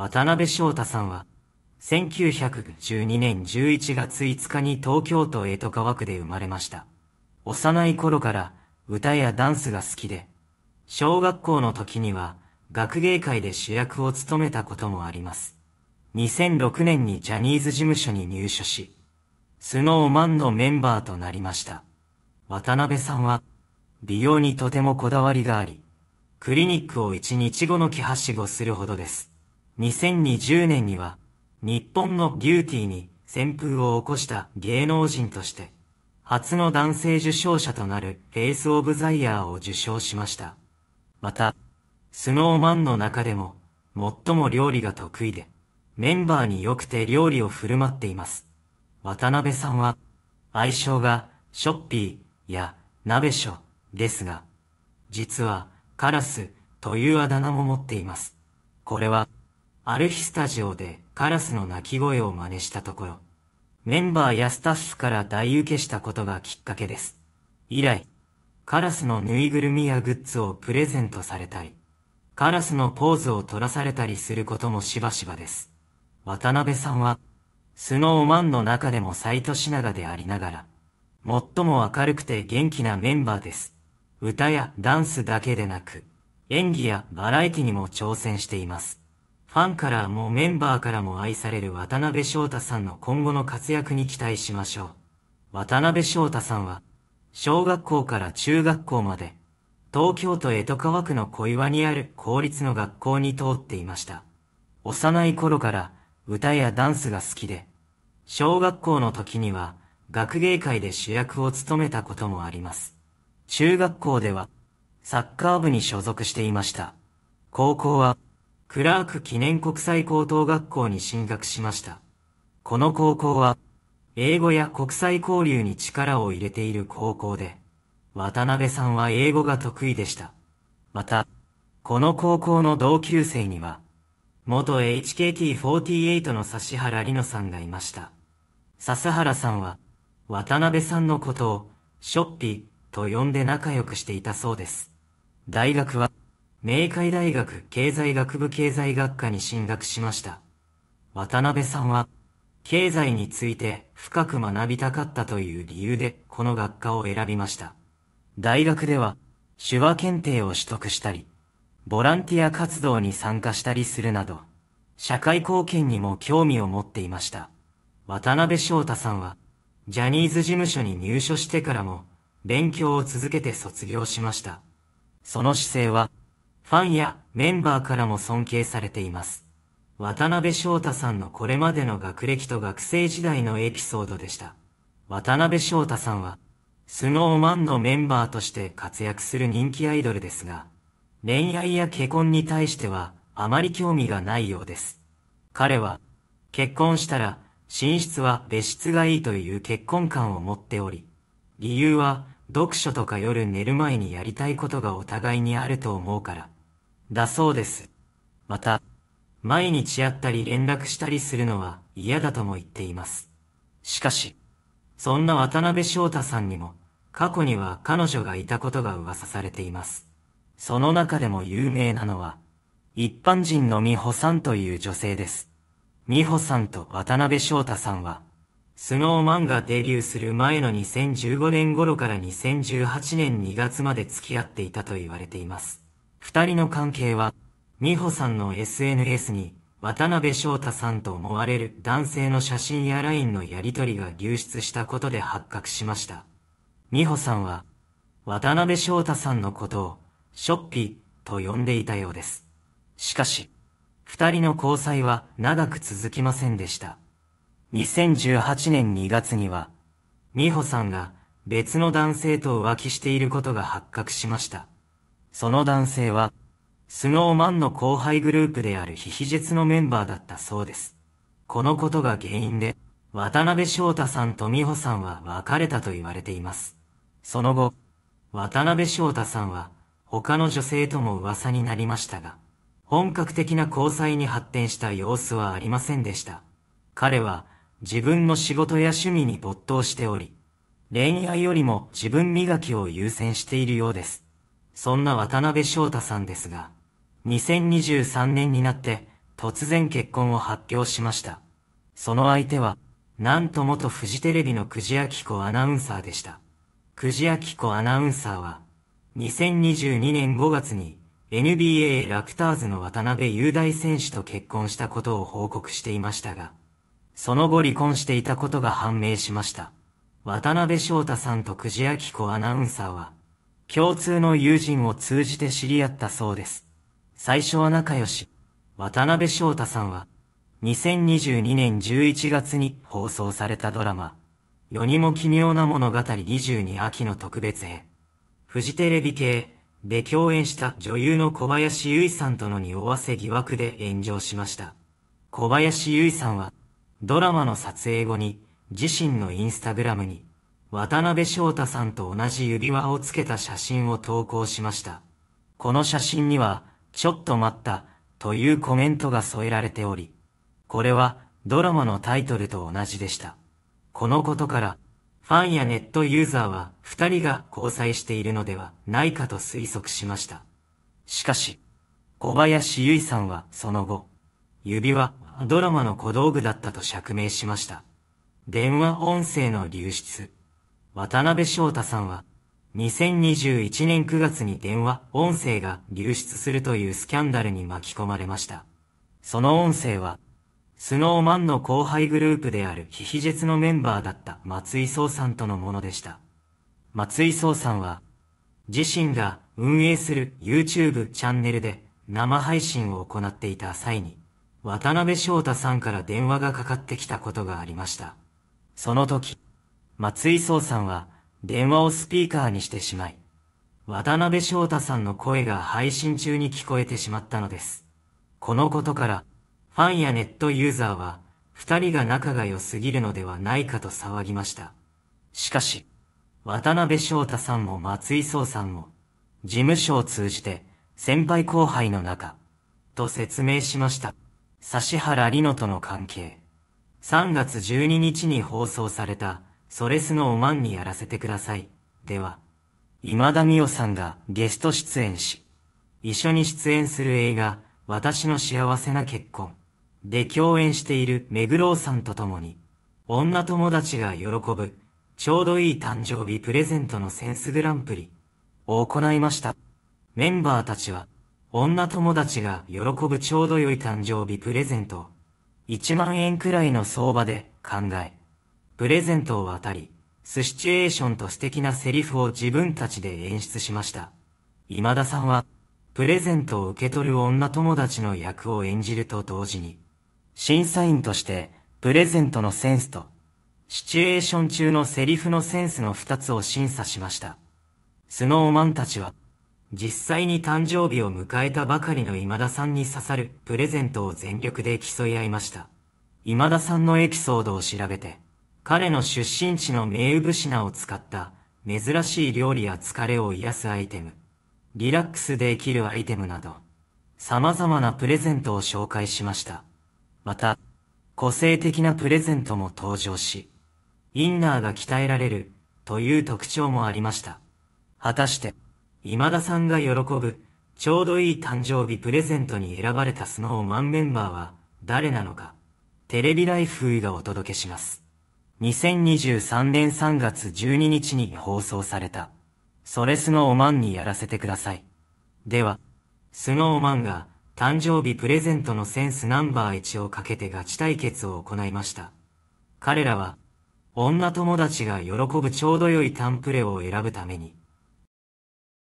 渡辺翔太さんは、1912年11月5日に東京都江戸川区で生まれました。幼い頃から歌やダンスが好きで、小学校の時には学芸会で主役を務めたこともあります。2006年にジャニーズ事務所に入所し、スノーマンのメンバーとなりました。渡辺さんは、美容にとてもこだわりがあり、クリニックを1日後の気はしごするほどです。2020年には、日本のビューティーに旋風を起こした芸能人として、初の男性受賞者となるフェイス・オブ・ザ・イヤーを受賞しました。また、スノーマンの中でも、最も料理が得意で、メンバーによくて料理を振る舞っています。渡辺さんは、愛称が、ショッピーや、鍋ショですが、実は、カラスというあだ名も持っています。これは、アルヒスタジオでカラスの鳴き声を真似したところ、メンバーやスタッフから大受けしたことがきっかけです。以来、カラスのぬいぐるみやグッズをプレゼントされたり、カラスのポーズを取らされたりすることもしばしばです。渡辺さんは、スノーマンの中でもサイトシナガでありながら、最も明るくて元気なメンバーです。歌やダンスだけでなく、演技やバラエティにも挑戦しています。ファンからもメンバーからも愛される渡辺翔太さんの今後の活躍に期待しましょう。渡辺翔太さんは、小学校から中学校まで、東京都江戸川区の小岩にある公立の学校に通っていました。幼い頃から歌やダンスが好きで、小学校の時には学芸会で主役を務めたこともあります。中学校ではサッカー部に所属していました。高校はクラーク記念国際高等学校に進学しました。この高校は、英語や国際交流に力を入れている高校で、渡辺さんは英語が得意でした。また、この高校の同級生には、元 HKT48 の指原里乃さんがいました。笹原さんは、渡辺さんのことを、ショッピーと呼んで仲良くしていたそうです。大学は、明海大学経済学部経済学科に進学しました。渡辺さんは、経済について深く学びたかったという理由でこの学科を選びました。大学では、手話検定を取得したり、ボランティア活動に参加したりするなど、社会貢献にも興味を持っていました。渡辺翔太さんは、ジャニーズ事務所に入所してからも、勉強を続けて卒業しました。その姿勢は、ファンやメンバーからも尊敬されています。渡辺翔太さんのこれまでの学歴と学生時代のエピソードでした。渡辺翔太さんは、スノーマンのメンバーとして活躍する人気アイドルですが、恋愛や結婚に対してはあまり興味がないようです。彼は、結婚したら、寝室は別室がいいという結婚観を持っており、理由は、読書とか夜寝る前にやりたいことがお互いにあると思うから。だそうです。また、毎日会ったり連絡したりするのは嫌だとも言っています。しかし、そんな渡辺翔太さんにも、過去には彼女がいたことが噂されています。その中でも有名なのは、一般人の美穂さんという女性です。美穂さんと渡辺翔太さんは、スノーマンがデビューする前の2015年頃から2018年2月まで付き合っていたと言われています。二人の関係は、美穂さんの SNS に、渡辺翔太さんと思われる男性の写真や LINE のやり取りが流出したことで発覚しました。美穂さんは、渡辺翔太さんのことを、ショッピーと呼んでいたようです。しかし、二人の交際は長く続きませんでした。2018年2月には、美穂さんが別の男性と浮気していることが発覚しました。その男性は、スノーマンの後輩グループであるヒヒジェツのメンバーだったそうです。このことが原因で、渡辺翔太さんと美穂さんは別れたと言われています。その後、渡辺翔太さんは、他の女性とも噂になりましたが、本格的な交際に発展した様子はありませんでした。彼は、自分の仕事や趣味に没頭しており、恋愛よりも自分磨きを優先しているようです。そんな渡辺翔太さんですが、2023年になって、突然結婚を発表しました。その相手は、なんと元フジテレビのくじあき子アナウンサーでした。くじあき子アナウンサーは、2022年5月に NBA ラプターズの渡辺雄大選手と結婚したことを報告していましたが、その後離婚していたことが判明しました。渡辺翔太さんとくじあき子アナウンサーは、共通の友人を通じて知り合ったそうです。最初は仲良し、渡辺翔太さんは、2022年11月に放送されたドラマ、世にも奇妙な物語22秋の特別編。フジテレビ系で共演した女優の小林由衣さんとの匂わせ疑惑で炎上しました。小林由衣さんは、ドラマの撮影後に、自身のインスタグラムに、渡辺翔太さんと同じ指輪をつけた写真を投稿しました。この写真には、ちょっと待った、というコメントが添えられており、これはドラマのタイトルと同じでした。このことから、ファンやネットユーザーは二人が交際しているのではないかと推測しました。しかし、小林優衣さんはその後、指輪、ドラマの小道具だったと釈明しました。電話音声の流出。渡辺翔太さんは、2021年9月に電話、音声が流出するというスキャンダルに巻き込まれました。その音声は、スノーマンの後輩グループであるヒヒジェツのメンバーだった松井壮さんとのものでした。松井壮さんは、自身が運営する YouTube チャンネルで生配信を行っていた際に、渡辺翔太さんから電話がかかってきたことがありました。その時、松井壮さんは電話をスピーカーにしてしまい、渡辺翔太さんの声が配信中に聞こえてしまったのです。このことから、ファンやネットユーザーは、二人が仲が良すぎるのではないかと騒ぎました。しかし、渡辺翔太さんも松井壮さんも、事務所を通じて、先輩後輩の中、と説明しました。指原里乃との関係。3月12日に放送された、それすのおまんにやらせてください。では、今田美代さんがゲスト出演し、一緒に出演する映画、私の幸せな結婚。で共演している目黒さんと共に、女友達が喜ぶ、ちょうどいい誕生日プレゼントのセンスグランプリ、を行いました。メンバーたちは、女友達が喜ぶちょうど良い誕生日プレゼントを、1万円くらいの相場で考え、プレゼントを渡り、スシチュエーションと素敵なセリフを自分たちで演出しました。今田さんは、プレゼントを受け取る女友達の役を演じると同時に、審査員として、プレゼントのセンスと、シチュエーション中のセリフのセンスの二つを審査しました。スノーマンたちは、実際に誕生日を迎えたばかりの今田さんに刺さるプレゼントを全力で競い合いました。今田さんのエピソードを調べて、彼の出身地の名物品を使った珍しい料理や疲れを癒すアイテム、リラックスできるアイテムなど、様々なプレゼントを紹介しました。また、個性的なプレゼントも登場し、インナーが鍛えられるという特徴もありました。果たして、今田さんが喜ぶ、ちょうどいい誕生日プレゼントに選ばれたスノーマンメンバーは誰なのか、テレビライフがお届けします。2023年3月12日に放送された、それスノーマンにやらせてください。では、スノーマンが誕生日プレゼントのセンスナンバー1をかけてガチ対決を行いました。彼らは、女友達が喜ぶちょうど良いタンプレを選ぶために、